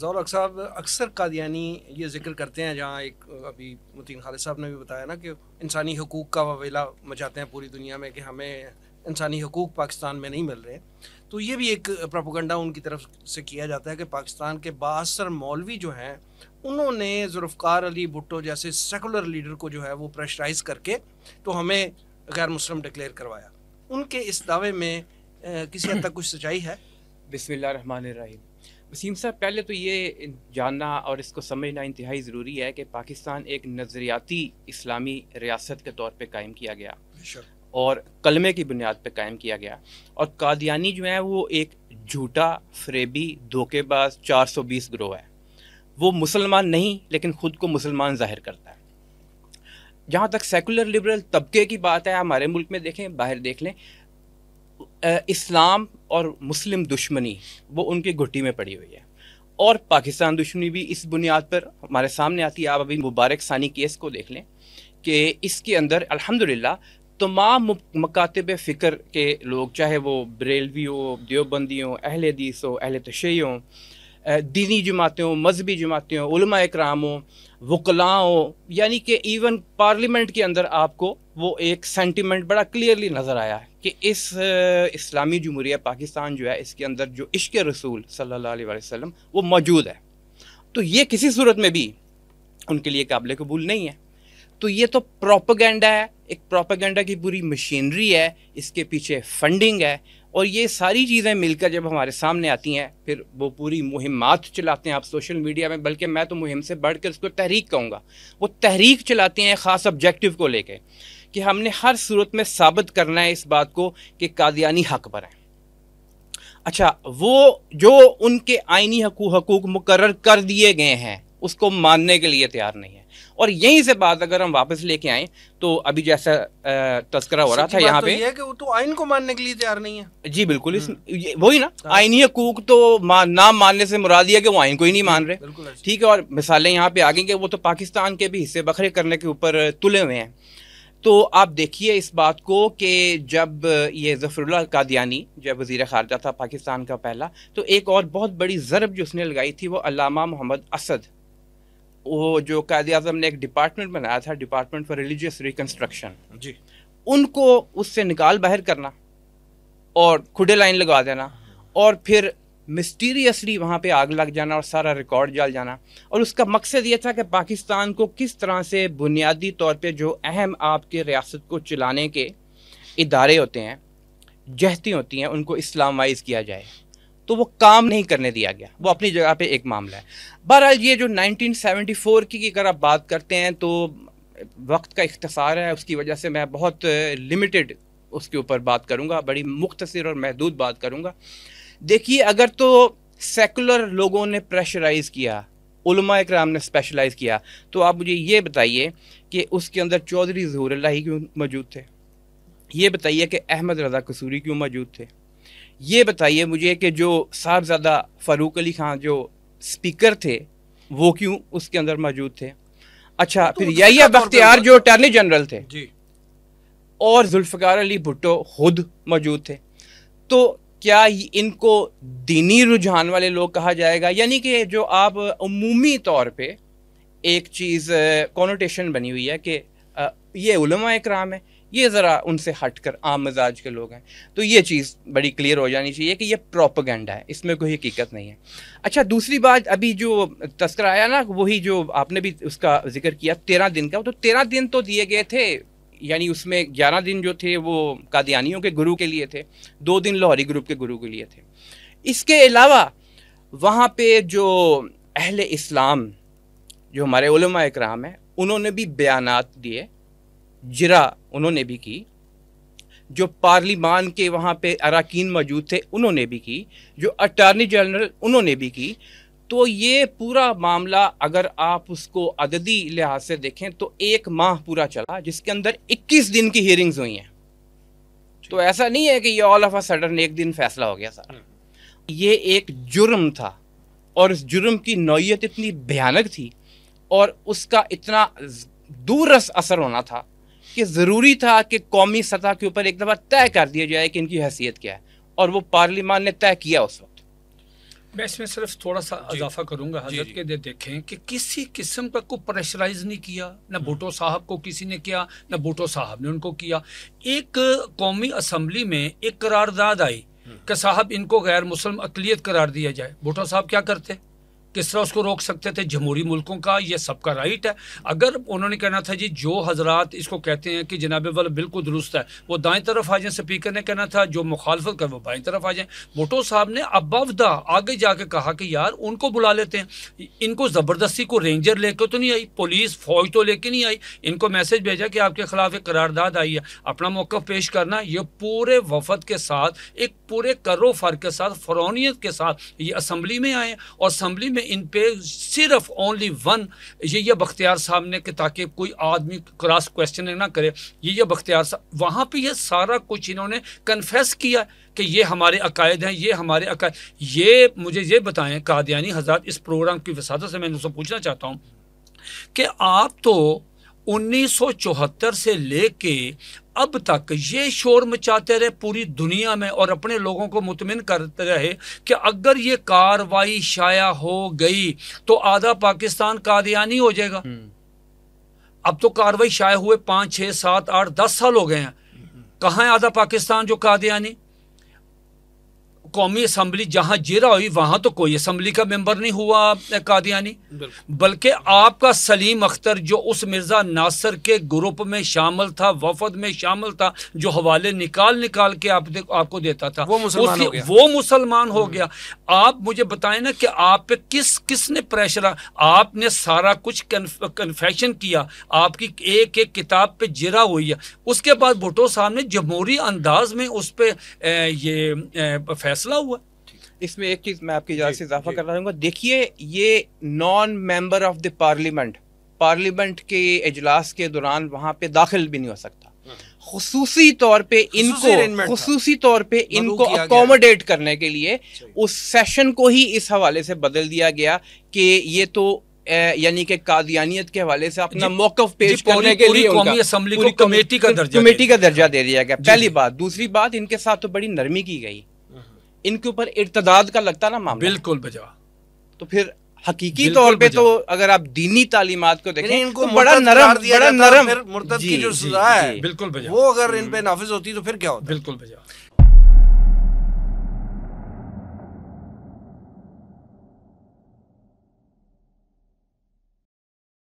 जौलक साहब अक्सर कादियानी ये जिक्र करते हैं जहाँ एक अभी मुतीन खालिद साहब ने भी बताया ना कि इंसानी हकूक़ का वेला मचाते हैं पूरी दुनिया में कि हमें इंसानी हकूक़ पाकिस्तान में नहीं मिल रहे तो ये भी एक प्रोपोगंडा उनकी तरफ से किया जाता है कि पाकिस्तान के बासर मौलवी जो हैं उन्होंने जुल्फ़ार अली भुट्टो जैसे सेकुलर लीडर को जो है वो प्रेशराइज करके तो हमें गैर मुस्लिम डिक्लेयर करवाया उनके इस दावे में किसी हद तक कुछ सच्चाई है रहमान रहीम वसीम साहब पहले तो ये जानना और इसको समझना इंतहाई ज़रूरी है कि पाकिस्तान एक नज़रियाती इस्लामी रियासत के तौर पर कायम किया गया और कलमे की बुनियाद पर कायम किया गया और कादियानी जो है वो एक झूठा फ्रेबी धोखेबाज 420 ग्रोह है वो मुसलमान नहीं लेकिन ख़ुद को मुसलमान जाहिर करता है जहाँ तक सेकुलर लिबरल तबके की बात है हमारे मुल्क में देखें बाहर देख लें इस्लाम और मुस्लिम दुश्मनी वो उनके घुटी में पड़ी हुई है और पाकिस्तान दुश्मनी भी इस बुनियाद पर हमारे सामने आती है आप अभी मुबारक सानी केस को देख लें कि इसके अंदर अल्हम्दुलिल्लाह तमाम मकातब फ़िक्र के लोग चाहे वो बरेलवी हो देवबंदी हो अहल हदीस हो अहल तशै हो दीनी जमातें हों मजहबी जमातें हों इक्राम हों वकला हों यानी कि इवन पार्लियामेंट के अंदर आपको वो एक सेंटिमेंट बड़ा क्लियरली नज़र आया है कि इस इस्लामी जमहूरिया पाकिस्तान जो है इसके अंदर जो इश्क रसूल सल्ला वसम वो मौजूद है तो ये किसी सूरत में भी उनके लिए काबिल कबूल नहीं है तो ये तो प्रोपागेंडा है एक प्रोपागेंडा की पूरी मशीनरी है इसके पीछे फंडिंग है और ये सारी चीज़ें मिलकर जब हमारे सामने आती हैं फिर वो पूरी मुहिमात चलाते हैं आप सोशल मीडिया में बल्कि मैं तो मुहिम से बढ़कर इसको तहरीक कहूँगा वो तहरीक चलाते हैं ख़ास ऑब्जेक्टिव को लेकर कि हमने हर सूरत में साबित करना है इस बात को कि कादियानी हक पर हैं अच्छा वो जो उनके आइनी हकूक हकूक मुकर कर दिए गए हैं उसको मानने के लिए तैयार नहीं है और यहीं से बात अगर हम वापस लेके आए तो अभी जैसा तस्करा हो रहा था यहाँ तो पे ये कि वो तो आइन को मानने के लिए तैयार नहीं है जी बिल्कुल इस हम्म। वही ना हाँ। आइनी हकूक तो मा, ना मानने से मुराद दिया कि वो आइन को ही नहीं मान हम्म, रहे ठीक है और मिसालें यहाँ पे आ गई कि वो तो पाकिस्तान के भी हिस्से बखरे करने के ऊपर तुले हुए हैं तो आप देखिए इस बात को कि जब ये जफरुल्ला कादियानी जब वज़ी ख़ारजा था पाकिस्तान का पहला तो एक और बहुत बड़ी ज़रब जो उसने लगाई थी वो अलामा मोहम्मद असद वो जो कायद अजम ने एक डिपार्टमेंट बनाया था डिपार्टमेंट फॉर रिलीजियस रिकन्स्ट्रक्शन जी उनको उससे निकाल बाहर करना और खुडे लाइन लगा देना और फिर मिस्टीरियसली वहाँ पे आग लग जाना और सारा रिकॉर्ड जल जाना और उसका मकसद ये था कि पाकिस्तान को किस तरह से बुनियादी तौर पे जो अहम आपके रियासत को चलाने के इदारे होते हैं जहती होती हैं उनको इस्लामाइज किया जाए तो वो काम नहीं करने दिया गया वो अपनी जगह पे एक मामला है बहरहाल ये जो 1974 की अगर आप बात करते हैं तो वक्त का इख्तसार है उसकी वजह से मैं बहुत लिमिटेड उसके ऊपर बात करूँगा बड़ी मुख्तर और महदूद बात करूँगा देखिए अगर तो सेकुलर लोगों ने प्रेशराइज किया उलमा इक्राम ने स्पेशलाइज किया तो आप मुझे ये बताइए कि उसके अंदर चौधरी जहूर ही क्यों मौजूद थे ये बताइए कि अहमद रजा कसूरी क्यों मौजूद थे ये बताइए मुझे कि जो साहबजादा फ़ारूक अली ख़ान जो स्पीकर थे वो क्यों उसके अंदर मौजूद थे अच्छा तो फिर यही बख्तियार जो अटर्नी जनरल थे जी और जुल्फ़ार अली भुट्टो खुद मौजूद थे तो क्या इनको दीनी रुझान वाले लोग कहा जाएगा यानी कि जो आप अमूमी तौर पे एक चीज़ कॉनोटेशन बनी हुई है कि ये उलमा इक्राम है ये ज़रा उनसे हट कर आम मिजाज के लोग हैं तो ये चीज़ बड़ी क्लियर हो जानी चाहिए कि ये प्रोपोगेंडा है इसमें कोई हकीकत नहीं है अच्छा दूसरी बात अभी जो तस्कर आया ना वही जो आपने भी उसका जिक्र किया तेरह दिन का तो तेरह दिन तो दिए गए थे यानी उसमें ग्यारह दिन जो थे वो कादियानियों के गुरु के लिए थे दो दिन लाहौरी ग्रुप के गुरु के लिए थे इसके अलावा वहाँ पे जो अहल इस्लाम जो हमारे इक्राम हैं उन्होंने भी बयान दिए जरा उन्होंने भी की जो पार्लिमान के वहाँ पे अरकान मौजूद थे उन्होंने भी की जो अटारनी जनरल उन्होंने भी की तो ये पूरा मामला अगर आप उसको अददी लिहाज से देखें तो एक माह पूरा चला जिसके अंदर 21 दिन की हियरिंग्स हुई हैं तो ऐसा नहीं है कि ये ऑल ऑफ अ सडन एक दिन फैसला हो गया सर हम्म। ये एक जुर्म था और इस जुर्म की नौीयत इतनी भयानक थी और उसका इतना दूरस असर होना था कि ज़रूरी था कि कौमी सतह के ऊपर एक दफ़ा तय कर दिया जाए कि इनकी हैसियत क्या है और वो पार्लियामान ने तय किया उस वक्त मैं इसमें सिर्फ थोड़ा सा इजाफा करूंगा हजरत के दे देखें कि किसी किस्म का कोई प्रेशराइज नहीं किया ना हम्म। भुटो साहब को किसी ने किया ना भुटो साहब ने उनको किया एक कौमी असम्बली में एक करारदाद आई हम्म। कि साहब इनको गैर मुस्लिम अकलीत करार दिया जाए भुटो साहब क्या करते किस तरह उसको रोक सकते थे जमहूरी मुल्कों का ये सबका राइट है अगर उन्होंने कहना था जी जो हजरात इसको कहते हैं कि जनाब वाल बिल्कुल दुरुस्त है वो दाएं तरफ आ जाए स्पीकर ने कहना था जो मुखालफत कर वो बाएं तरफ आ जाए भुटो साहब ने अबावदा आगे जाके कहा कि यार उनको बुला लेते हैं इनको ज़बरदस्ती को रेंजर लेकर तो नहीं आई पुलिस फौज तो लेके नहीं आई इनको मैसेज भेजा कि आपके खिलाफ एक करारदाद आई है अपना मौका पेश करना ये पूरे वफद के साथ एक पूरे करो फर के साथ फरौनीत के साथ ये असम्बली में आए और असम्बली में इन पे सिर्फ ओनली वन ये ये बख्तियार साहब ने कि ताकि कोई आदमी क्रॉस क्वेश्चन ना करे ये ये बख्तियार साहब वहाँ पे ये सारा कुछ इन्होंने कन्फेस किया कि ये हमारे अकायद हैं ये हमारे अकायद ये मुझे ये बताएं कादियानी हजार इस प्रोग्राम की वसादत से मैं उनसे पूछना चाहता हूँ कि आप तो 1974 से लेके अब तक ये शोर मचाते रहे पूरी दुनिया में और अपने लोगों को मुतमिन करते रहे कि अगर ये कार्रवाई शाया हो गई तो आधा पाकिस्तान कादियानी हो जाएगा हम्म। अब तो कार्रवाई शाया हुए पांच छह सात आठ दस साल हो गए हैं हम्म। कहा है आधा पाकिस्तान जो कादियानी कौमी असम्बली जहाँ जिरा हुई वहाँ तो कोई असम्बली का मेंबर नहीं हुआ कादियानी बल्कि आपका सलीम अख्तर जो उस मिर्ज़ा नासर के ग्रुप में शामिल था वफद में शामिल था जो हवाले निकाल निकाल के आप दे, आपको देता था वो मुसलमान हो गया, वो हो हम्म। गया। आप मुझे बताए ना कि आप पे किस किसने प्रेशर आपने सारा कुछ कन्फेशन किया आपकी एक एक किताब पे जिरा हुई है उसके बाद भुटो साहब ने जमहूरी अंदाज में उस पर ये फैसला फैसला हुआ इसमें एक चीज मैं आपकी इजाजत से इजाफा करना चाहूंगा देखिए ये non member of the parliament parliament के इजलास के दौरान वहां पे दाखिल भी नहीं हो सकता हाँ। खसूसी तौर पे इनको खसूसी तौर पे इनको अकोमोडेट करने के लिए उस सेशन को ही इस हवाले से बदल दिया गया कि ये तो यानी कि कादियानियत के हवाले से अपना मौकफ पेश करने के लिए कमेटी का दर्जा कमेटी का दर्जा दे दिया गया पहली बात दूसरी बात इनके साथ तो बड़ी नरमी की गई इनके ऊपर इर्तदाद का लगता ना मामला बिल्कुल बजवा तो फिर हकीकी तौर पे तो अगर आप दीनी तालीमात को देखें इनको तो बड़ा नरम बड़ा नरम मुर्तद की जो सजा है बिल्कुल वो अगर इन पे हम्म। नाफिज होती तो फिर क्या होता बिल्कुल बजा